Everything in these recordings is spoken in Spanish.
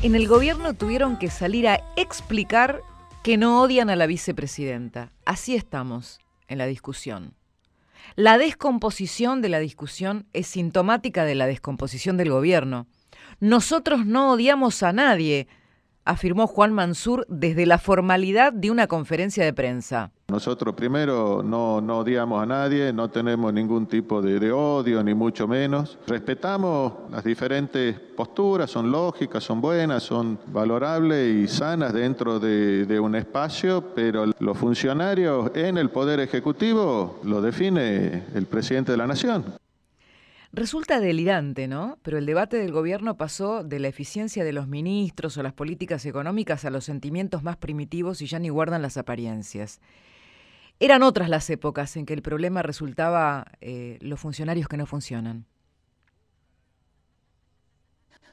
En el gobierno tuvieron que salir a explicar que no odian a la vicepresidenta. Así estamos en la discusión. La descomposición de la discusión es sintomática de la descomposición del gobierno. Nosotros no odiamos a nadie, afirmó Juan Mansur desde la formalidad de una conferencia de prensa. Nosotros primero no, odiamos a nadie, no tenemos ningún tipo de, odio, ni mucho menos. Respetamos las diferentes posturas, son lógicas, son buenas, son valorables y sanas dentro de, de un espacio, pero los funcionarios en el Poder Ejecutivo lo define el presidente de la Nación. Resulta delirante, ¿no? Pero el debate del gobierno pasó de la eficiencia de los ministros o las políticas económicas a los sentimientos más primitivos y ya ni guardan las apariencias. Eran otras las épocas en que el problema resultaba eh, los funcionarios que no funcionan.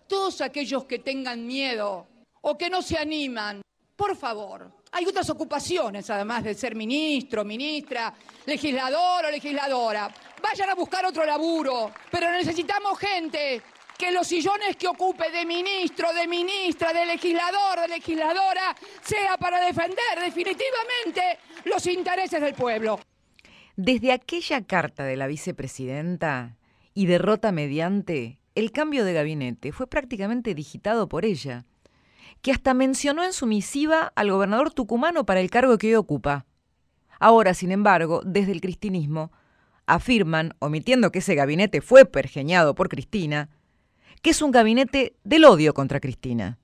Todos aquellos que tengan miedo o que no se animan, por favor, hay otras ocupaciones además de ser ministro, ministra, legislador o legisladora. Vayan a buscar otro laburo, pero necesitamos gente que los sillones que ocupe de ministro, de ministra, de legislador, de legisladora, sea para defender definitivamente los intereses del pueblo. Desde aquella carta de la vicepresidenta y derrota mediante, el cambio de gabinete fue prácticamente digitado por ella, que hasta mencionó en su misiva al gobernador tucumano para el cargo que hoy ocupa. Ahora, sin embargo, desde el cristinismo, afirman, omitiendo que ese gabinete fue pergeñado por Cristina, que es un gabinete del odio contra Cristina.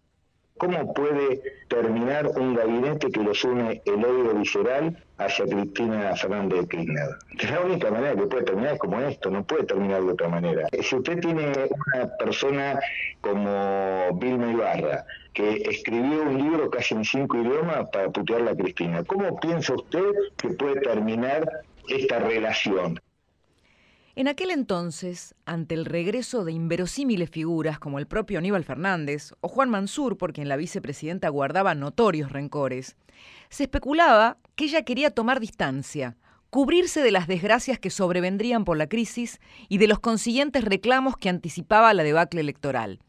¿Cómo puede terminar un gabinete que los une el odio visceral hacia Cristina Fernández de Kirchner? La única manera que puede terminar es como esto, no puede terminar de otra manera. Si usted tiene una persona como Vilma Ibarra, que escribió un libro casi en cinco idiomas para putear a Cristina, ¿cómo piensa usted que puede terminar esta relación? En aquel entonces, ante el regreso de inverosímiles figuras como el propio Aníbal Fernández o Juan Mansur, por quien la vicepresidenta guardaba notorios rencores, se especulaba que ella quería tomar distancia, cubrirse de las desgracias que sobrevendrían por la crisis y de los consiguientes reclamos que anticipaba la debacle electoral,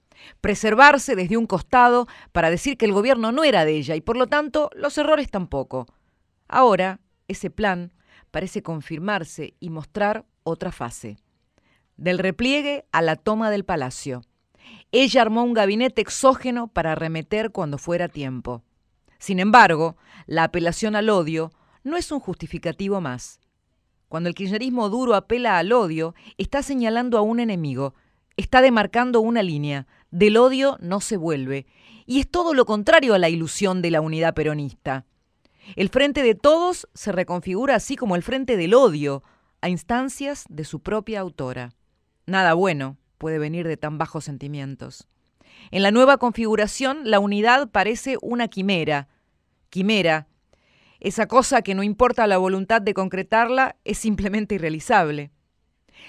preservarse desde un costado para decir que el gobierno no era de ella y por lo tanto los errores tampoco. Ahora, ese plan parece confirmarse y mostrar otra fase, del repliegue a la toma del palacio. Ella armó un gabinete exógeno para arremeter cuando fuera tiempo. Sin embargo, la apelación al odio no es un justificativo más. Cuando el kirchnerismo duro apela al odio, está señalando a un enemigo, está demarcando una línea, del odio no se vuelve, y es todo lo contrario a la ilusión de la unidad peronista. El frente de todos se reconfigura así como el frente del odio, a instancias de su propia autora. Nada bueno puede venir de tan bajos sentimientos. En la nueva configuración, la unidad parece una quimera. Quimera, esa cosa que no importa la voluntad de concretarla, es simplemente irrealizable.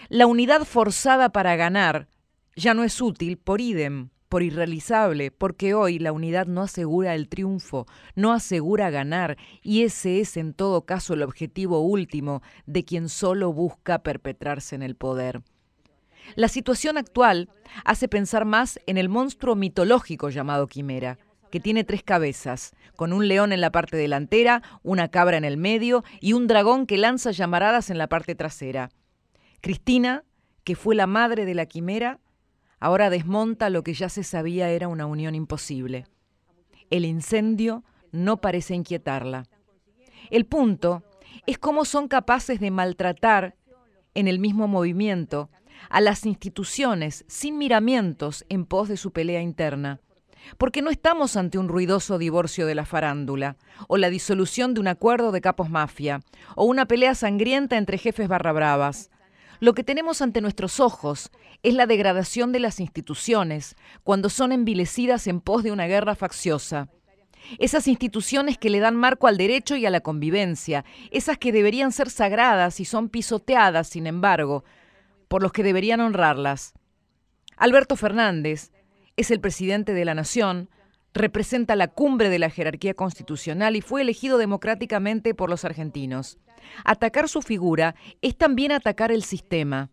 La unidad forzada para ganar ya no es útil por idem por irrealizable, porque hoy la unidad no asegura el triunfo, no asegura ganar, y ese es en todo caso el objetivo último de quien solo busca perpetrarse en el poder. La situación actual hace pensar más en el monstruo mitológico llamado Quimera, que tiene tres cabezas, con un león en la parte delantera, una cabra en el medio y un dragón que lanza llamaradas en la parte trasera. Cristina, que fue la madre de la Quimera, ahora desmonta lo que ya se sabía era una unión imposible. El incendio no parece inquietarla. El punto es cómo son capaces de maltratar en el mismo movimiento a las instituciones sin miramientos en pos de su pelea interna. Porque no estamos ante un ruidoso divorcio de la farándula, o la disolución de un acuerdo de capos mafia, o una pelea sangrienta entre jefes barra bravas. Lo que tenemos ante nuestros ojos es la degradación de las instituciones cuando son envilecidas en pos de una guerra facciosa. Esas instituciones que le dan marco al derecho y a la convivencia, esas que deberían ser sagradas y son pisoteadas, sin embargo, por los que deberían honrarlas. Alberto Fernández es el presidente de la Nación, representa la cumbre de la jerarquía constitucional y fue elegido democráticamente por los argentinos. Atacar su figura es también atacar el sistema.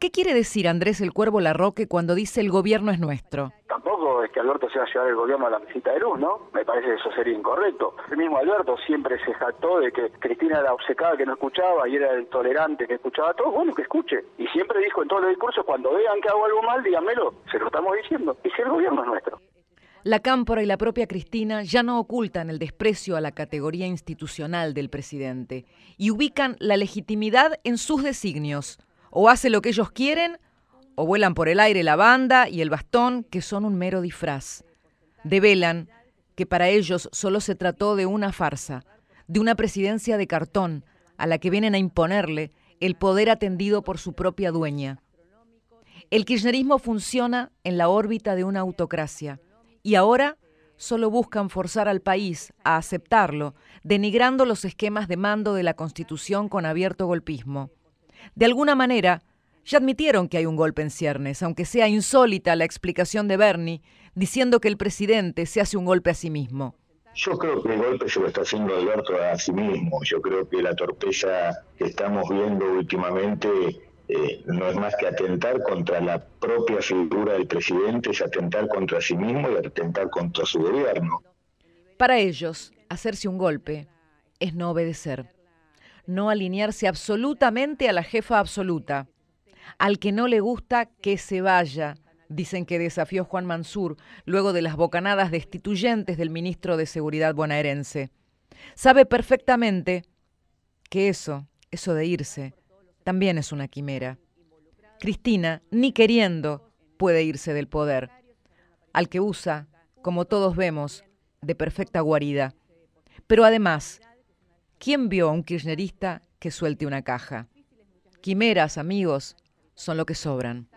¿Qué quiere decir Andrés el Cuervo Larroque cuando dice el gobierno es nuestro? Tampoco es que Alberto sea llevar el gobierno a la visita de luz, ¿no? Me parece que eso sería incorrecto. El mismo Alberto siempre se jactó de que Cristina era obcecada, que no escuchaba, y era el tolerante que escuchaba a todos, bueno, que escuche. Y siempre dijo en todos los discursos, cuando vean que hago algo mal, díganmelo, se lo estamos diciendo. Y si el gobierno es nuestro. La Cámpora y la propia Cristina ya no ocultan el desprecio a la categoría institucional del presidente y ubican la legitimidad en sus designios. O hace lo que ellos quieren, o vuelan por el aire la banda y el bastón, que son un mero disfraz. Develan que para ellos solo se trató de una farsa, de una presidencia de cartón a la que vienen a imponerle el poder atendido por su propia dueña. El kirchnerismo funciona en la órbita de una autocracia y ahora solo buscan forzar al país a aceptarlo, denigrando los esquemas de mando de la Constitución con abierto golpismo. De alguna manera, ya admitieron que hay un golpe en ciernes, aunque sea insólita la explicación de Bernie, diciendo que el presidente se hace un golpe a sí mismo. Yo creo que el golpe se lo está haciendo Alberto a sí mismo. Yo creo que la torpeza que estamos viendo últimamente eh, no es más que atentar contra la propia figura del presidente, es atentar contra sí mismo y atentar contra su gobierno. Para ellos, hacerse un golpe es no obedecer, no alinearse absolutamente a la jefa absoluta, al que no le gusta que se vaya, dicen que desafió Juan Mansur luego de las bocanadas destituyentes del ministro de Seguridad bonaerense. Sabe perfectamente que eso, eso de irse, también es una quimera. Cristina, ni queriendo, puede irse del poder, al que usa, como todos vemos, de perfecta guarida. Pero además, ¿quién vio a un kirchnerista que suelte una caja? Quimeras, amigos, son lo que sobran.